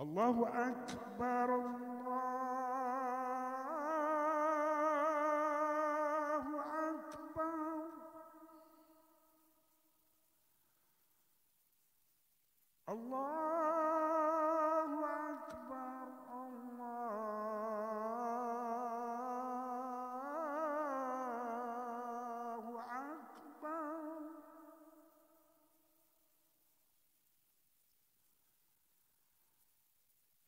الله أكبر الله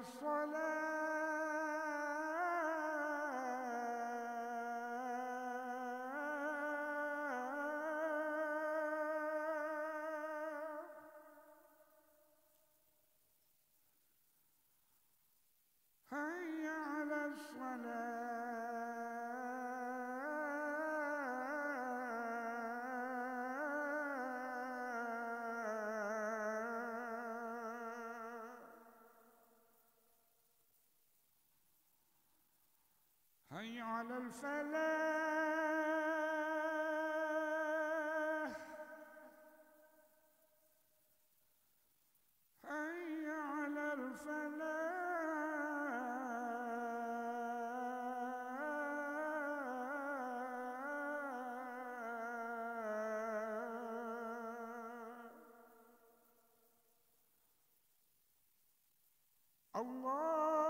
الصلاة على الفلاح حي على الفلاح الله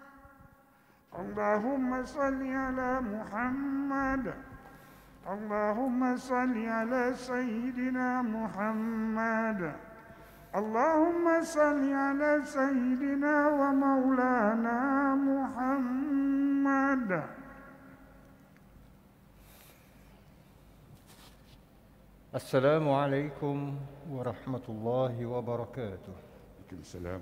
اللهم صل على محمد اللهم صل على سيدنا محمد اللهم صل على سيدنا ومولانا محمد السلام عليكم ورحمة الله وبركاته السلام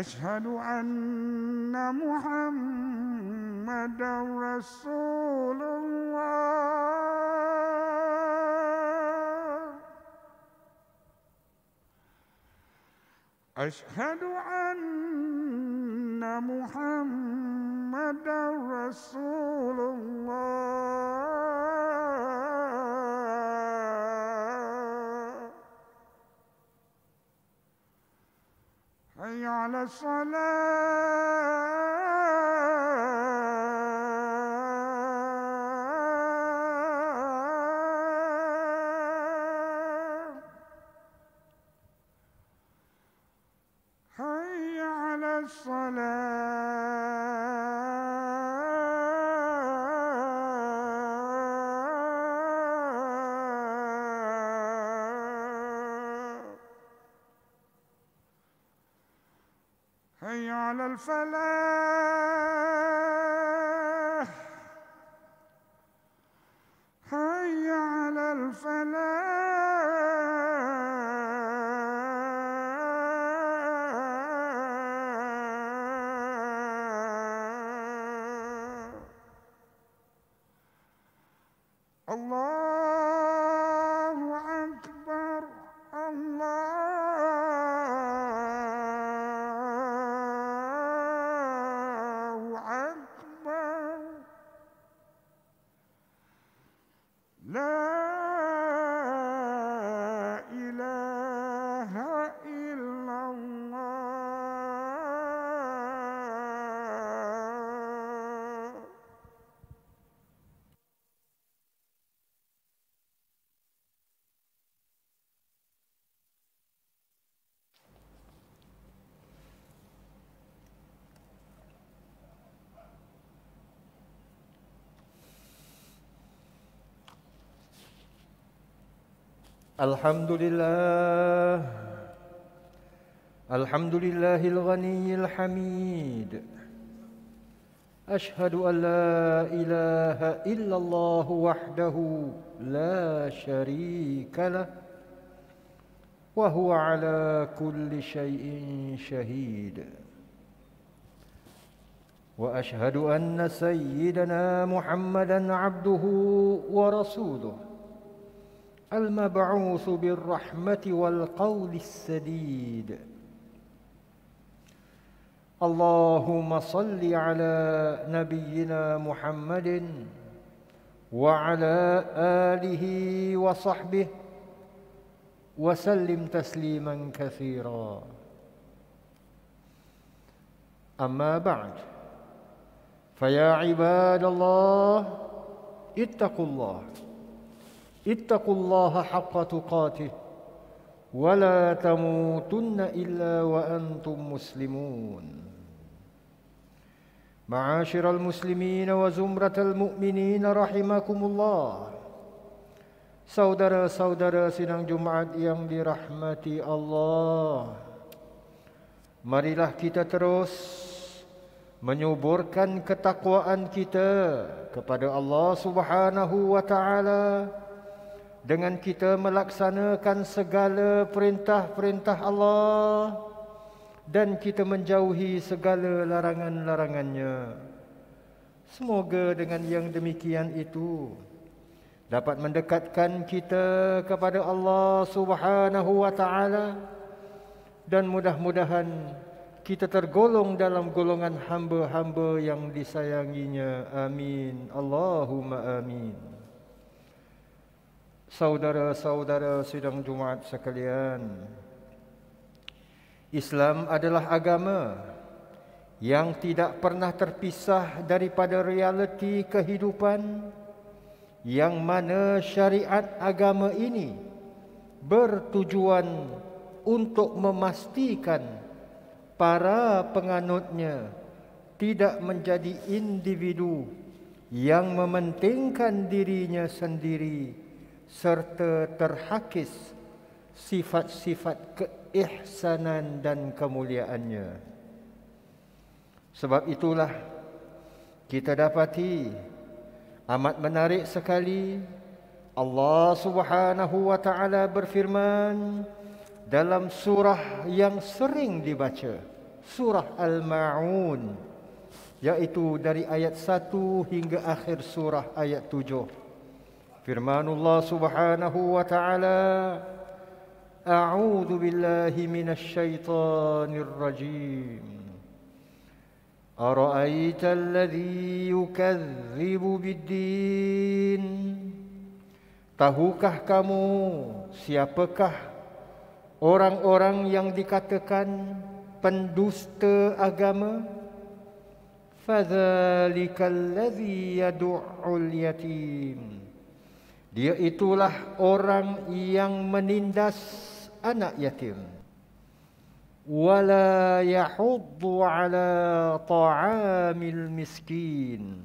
أشهد ان محمدا رسول الله اشهد ان محمدا رسول الله الصلاة حي على الصلاة على الفلاح الحمد لله الحمد لله الغني الحميد أشهد أن لا إله إلا الله وحده لا شريك له وهو على كل شيء شهيد وأشهد أن سيدنا محمدا عبده ورسوله المبعوث بالرحمة والقول السديد اللهم صل على نبينا محمد وعلى آله وصحبه وسلم تسليما كثيرا أما بعد فيا عباد الله اتقوا الله اتقوا الله حق تقاته ولا تموتن إلا وأنتم مسلمون معاشر المسلمين وزمره المؤمنين رحمكم الله Saudara-saudara sidang Jumaat yang dirahmati Allah Marilah kita terus menyuburkan ketakwaan kita kepada Allah Subhanahu wa taala dengan kita melaksanakan segala perintah-perintah Allah dan kita menjauhi segala larangan-larangannya. Semoga dengan yang demikian itu dapat mendekatkan kita kepada Allah Subhanahu wa taala dan mudah-mudahan kita tergolong dalam golongan hamba-hamba yang disayanginya. Amin. Allahumma amin saudara-saudara sidang Jumaat sekalian. Islam adalah agama yang tidak pernah terpisah daripada realiti kehidupan yang mana syariat agama ini bertujuan untuk memastikan para penganutnya tidak menjadi individu yang mementingkan dirinya sendiri serta terhakis sifat-sifat keihsanan dan kemuliaannya. Sebab itulah kita dapati amat menarik sekali Allah Subhanahu wa taala berfirman dalam surah yang sering dibaca surah Al-Maun yaitu dari ayat 1 hingga akhir surah ayat 7 firman فرمان الله سبحانه وتعالى اعوذ بالله من الشيطان الرجيم ارايت الذي يكذب بالدين tahukah kamu siapakah orang-orang yang dikatakan pendusta agama fadzalikal ladzi yad'ul yatim dia itulah orang yang menindas anak yatim. Wala yahuddu ala ta'amil miskin.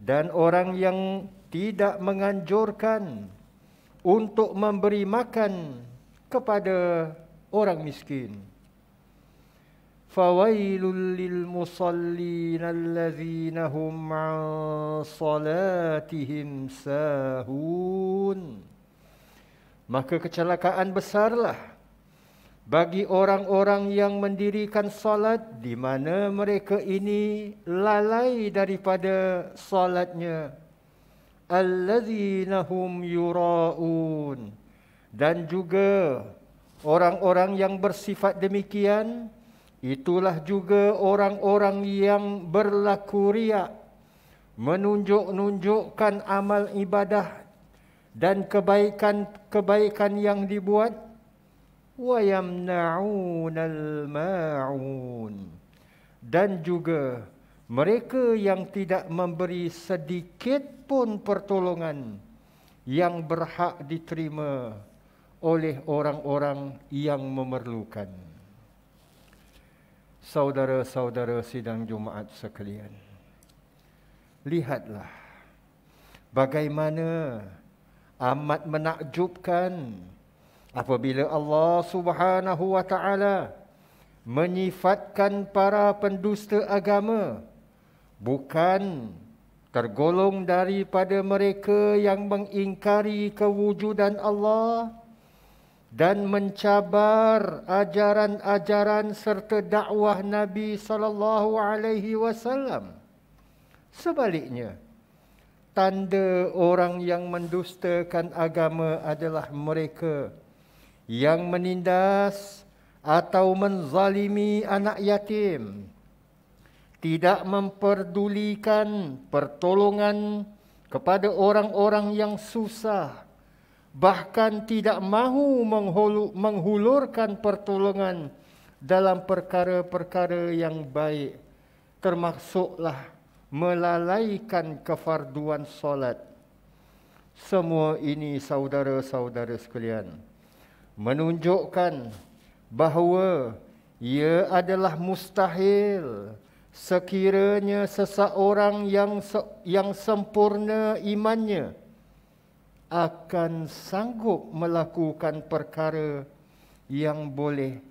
Dan orang yang tidak menganjurkan untuk memberi makan kepada orang miskin. فويل للمصلين الذين هم عن صلاتهم ساهون maka kecelakaan besarlah bagi orang-orang yang mendirikan solat di mana mereka ini lalai daripada solatnya allazina hum yuraun dan juga orang-orang yang bersifat demikian Itulah juga orang-orang yang berlaku riak menunjuk-nunjukkan amal ibadah dan kebaikan-kebaikan yang dibuat wa yamnaunal maun dan juga mereka yang tidak memberi sedikit pun pertolongan yang berhak diterima oleh orang-orang yang memerlukannya saudara-saudara sidang Jumaat sekalian. Lihatlah bagaimana amat menakjubkan apabila Allah Subhanahu wa taala menyifatkan para pendusta agama bukan tergolong daripada mereka yang mengingkari kewujudan Allah dan mencabar ajaran-ajaran serta dakwah Nabi sallallahu alaihi wasallam. Sebaliknya, tanda orang yang mendustakan agama adalah mereka yang menindas atau menzalimi anak yatim, tidak memperdulikan pertolongan kepada orang-orang yang susah bahkan tidak mahu menghulurkan pertolongan dalam perkara-perkara yang baik termasuklah melalaikan kefarduan solat semua ini saudara-saudara sekalian menunjukkan bahawa ia adalah mustahil sekiranya seseorang yang yang sempurna imannya akan sanggup melakukan perkara yang boleh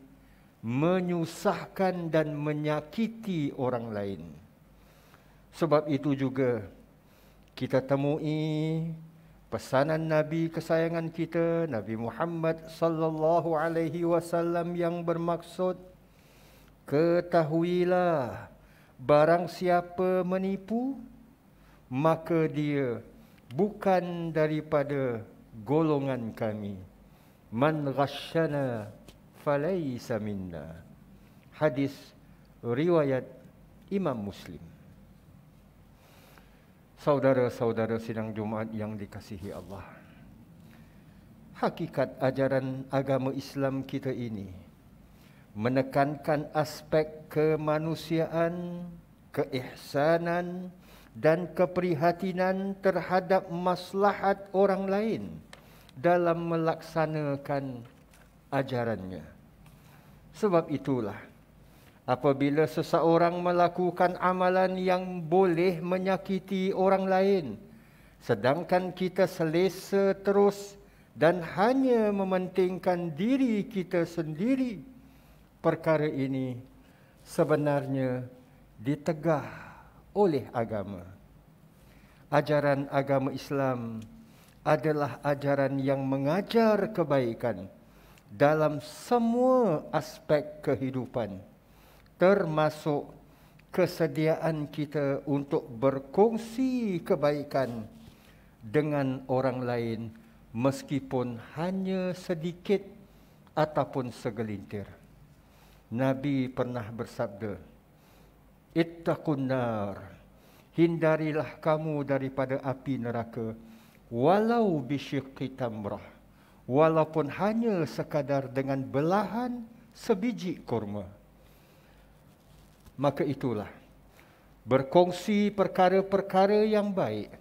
menyusahkan dan menyakiti orang lain. Sebab itu juga kita temui pesanan Nabi kesayangan kita Nabi Muhammad sallallahu alaihi wasallam yang bermaksud ketahuilah barang siapa menipu maka dia bukan daripada golongan kami man ghashana falaysa minna hadis riwayat imam muslim saudara-saudara sidang jumaat yang dikasihi Allah hakikat ajaran agama Islam kita ini menekankan aspek kemanusiaan keihsanan dan keprihatinan terhadap maslahat orang lain dalam melaksanakan ajarannya. Sebab itulah, apabila seseorang melakukan amalan yang boleh menyakiti orang lain, sedangkan kita selesa terus dan hanya mementingkan diri kita sendiri, perkara ini sebenarnya ditegah oleh agama. Ajaran agama Islam adalah ajaran yang mengajar kebaikan dalam semua aspek kehidupan termasuk kesediaan kita untuk berkongsi kebaikan dengan orang lain meskipun hanya sedikit ataupun segelintir. Nabi pernah bersabda, ittaqun nar hindarilah kamu daripada api neraka walau bisyiqqi tamrah walaupun hanya sekadar dengan belahan sebiji kurma maka itulah berkongsi perkara-perkara yang baik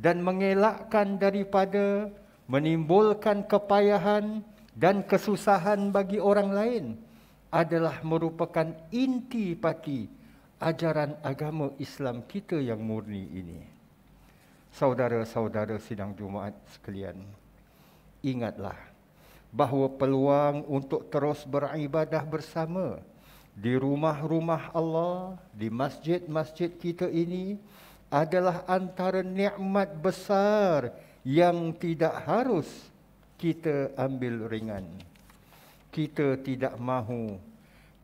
dan mengelakkan daripada menimbulkan kepayahan dan kesusahan bagi orang lain adalah merupakan inti pati ajaran agama Islam kita yang murni ini. Saudara-saudara sidang Jumaat sekalian, ingatlah bahawa peluang untuk terus beribadah bersama di rumah-rumah Allah, di masjid-masjid kita ini adalah antara nikmat besar yang tidak harus kita ambil ringan. Kita tidak mahu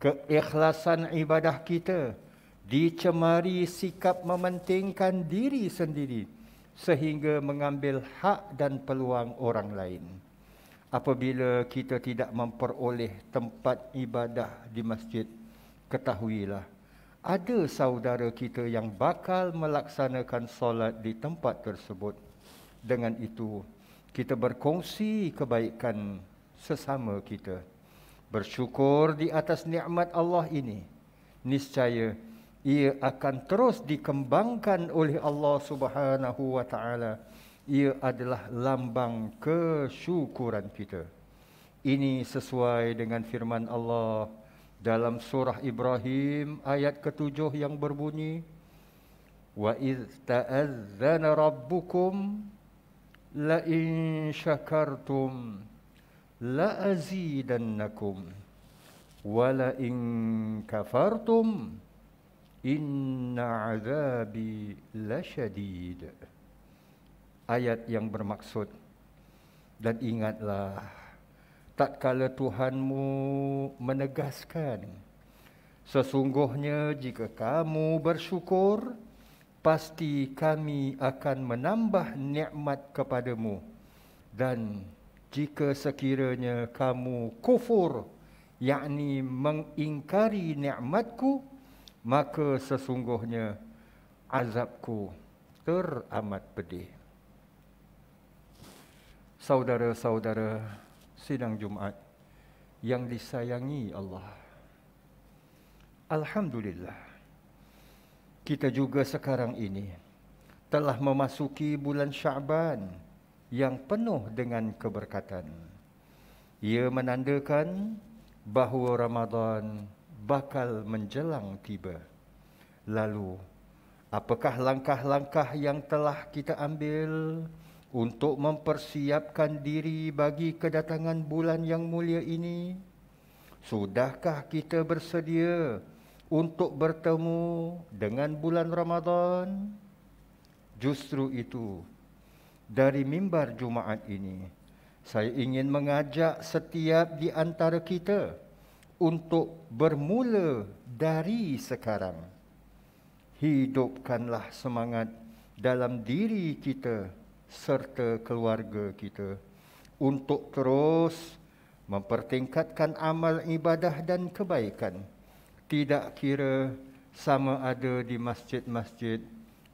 keikhlasan ibadah kita dicemari sikap mementingkan diri sendiri sehingga mengambil hak dan peluang orang lain. Apabila kita tidak memperoleh tempat ibadah di masjid, ketahuilah ada saudara kita yang bakal melaksanakan solat di tempat tersebut. Dengan itu, kita berkongsi kebaikan sesama kita. Bersyukur di atas nikmat Allah ini. Niscaya ia akan terus dikembangkan oleh Allah Subhanahu wa taala. Ia adalah lambang kesyukuran kita. Ini sesuai dengan firman Allah dalam surah Ibrahim ayat ketujuh yang berbunyi Wa id ta'azzana rabbukum la in syakartum la azidannakum wa la in kafartum Inna azabi lashadid Ayat yang bermaksud Dan ingatlah tak kala Tuhanmu menegaskan Sesungguhnya jika kamu bersyukur Pasti kami akan menambah nikmat kepadamu Dan jika sekiranya kamu kufur yakni mengingkari nikmatku maka sesungguhnya azabku teramat pedih. Saudara-saudara sidang Jumaat yang disayangi Allah. Alhamdulillah. Kita juga sekarang ini telah memasuki bulan Syaban yang penuh dengan keberkatan. Ia menandakan bahawa Ramadan bakal menjelang tiba. Lalu, apakah langkah-langkah yang telah kita ambil untuk mempersiapkan diri bagi kedatangan bulan yang mulia ini? Sudahkah kita bersedia untuk bertemu dengan bulan Ramadan? Justru itu, dari mimbar Jumaat ini, saya ingin mengajak setiap di antara kita untuk bermula dari sekarang. Hidupkanlah semangat dalam diri kita serta keluarga kita untuk terus mempertingkatkan amal ibadah dan kebaikan. Tidak kira sama ada di masjid-masjid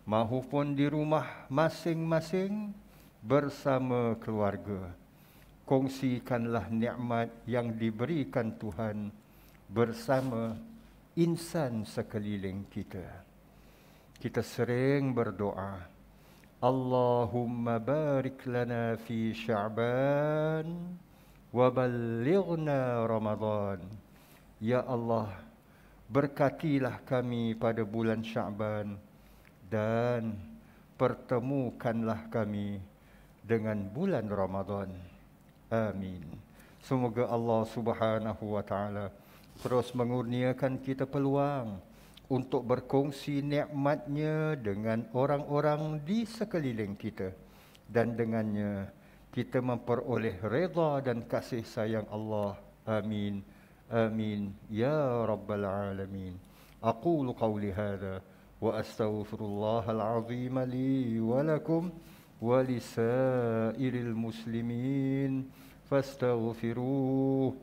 mahupun di rumah masing-masing bersama keluarga kongsikanlah nikmat yang diberikan Tuhan bersama insan sekeliling kita. Kita sering berdoa, Allahumma barik lana fi Sya'ban wa ballighna Ramadan. Ya Allah, berkatilah kami pada bulan Sya'ban dan pertemukanlah kami dengan bulan Ramadan. Amin. Semoga Allah Subhanahu wa taala terus mengurniakan kita peluang untuk berkongsi nikmatnya dengan orang-orang di sekeliling kita dan dengannya kita memperoleh redha dan kasih sayang Allah. Amin. Amin. Ya Rabbal Alamin. Aku qawli Hada, wa astaghfirullahal azim li wa ولسائر المسلمين فاستغفروه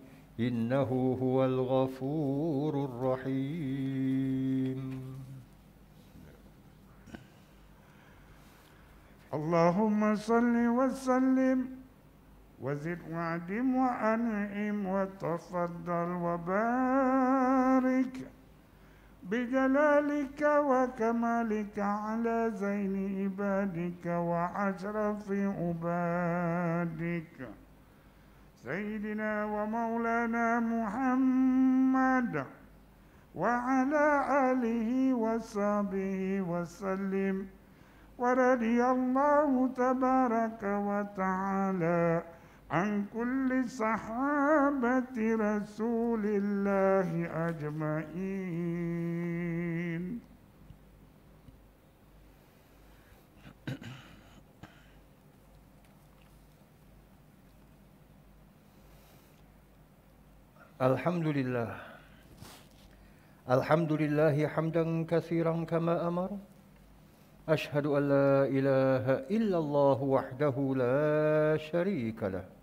إنه هو الغفور الرحيم اللهم صل وسلم وزد وعدم وأنعم وتفضل وبارك بجلالك وكمالك على زين عبادك وأشرف عبادك سيدنا ومولانا محمد وعلى آله وصحبه وسلم ورضي الله تبارك وتعالى عن كل صحابة رسول الله أجمعين الحمد لله الحمد لله حمدا كثيرا كما أمر أشهد أن لا إله إلا الله وحده لا شريك له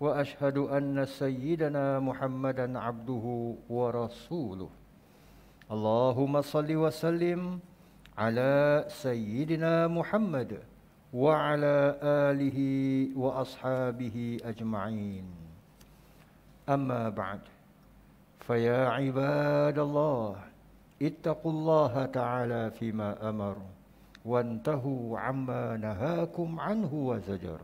واشهد ان سيدنا محمدا عبده ورسوله اللهم صل وسلم على سيدنا محمد وعلى اله واصحابه اجمعين اما بعد فيا عباد الله اتقوا الله تعالى فيما امر وانتهوا عما نهاكم عنه وزجر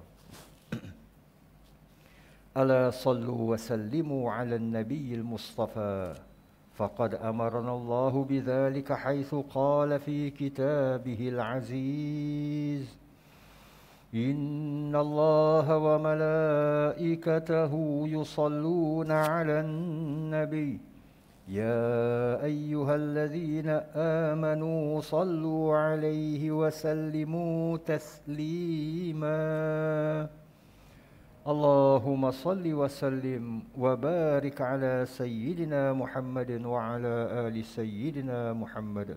ألا صلوا وسلموا على النبي المصطفى فقد أمرنا الله بذلك حيث قال في كتابه العزيز إن الله وملائكته يصلون على النبي يا أيها الذين آمنوا صلوا عليه وسلموا تسليماً اللهم صل وسلم وبارك على سيدنا محمد وعلى ال سيدنا محمد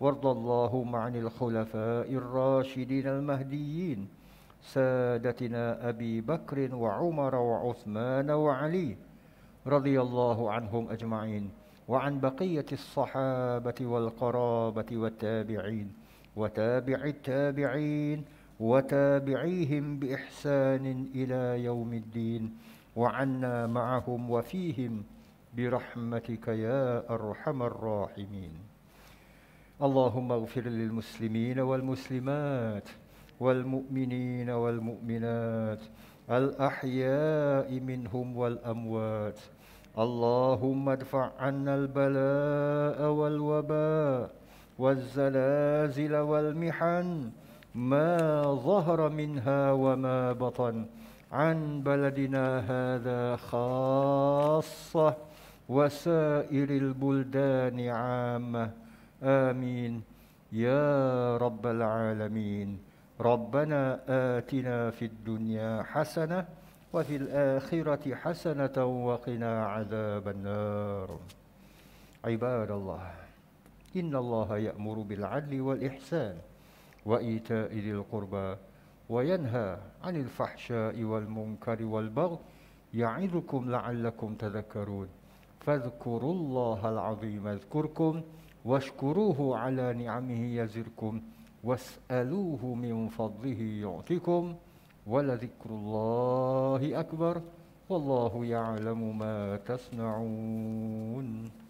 وارض اللهم عن الخلفاء الراشدين المهديين سادتنا ابي بكر وعمر وعثمان وعلي رضي الله عنهم اجمعين وعن بقيه الصحابه والقرابه والتابعين وتابع التابعين, والتابعين وتابعيهم باحسان الى يوم الدين وعنا معهم وفيهم برحمتك يا ارحم الراحمين اللهم اغفر للمسلمين والمسلمات والمؤمنين والمؤمنات الاحياء منهم والاموات اللهم ادفع عنا البلاء والوباء والزلازل والمحن ما ظهر منها وما بطن عن بلدنا هذا خاصة وسائر البلدان عامة آمين يا رب العالمين ربنا آتنا في الدنيا حسنة وفي الآخرة حسنة وقنا عذاب النار عباد الله إن الله يأمر بالعدل والإحسان وإيتاء ذي القربى وينهى عن الفحشاء والمنكر والبغي يعظكم لعلكم تذكرون فاذكروا الله العظيم يذكركم واشكروه على نعمه يزركم واسألوه من فضله يعطيكم ولذكر الله أكبر والله يعلم ما تصنعون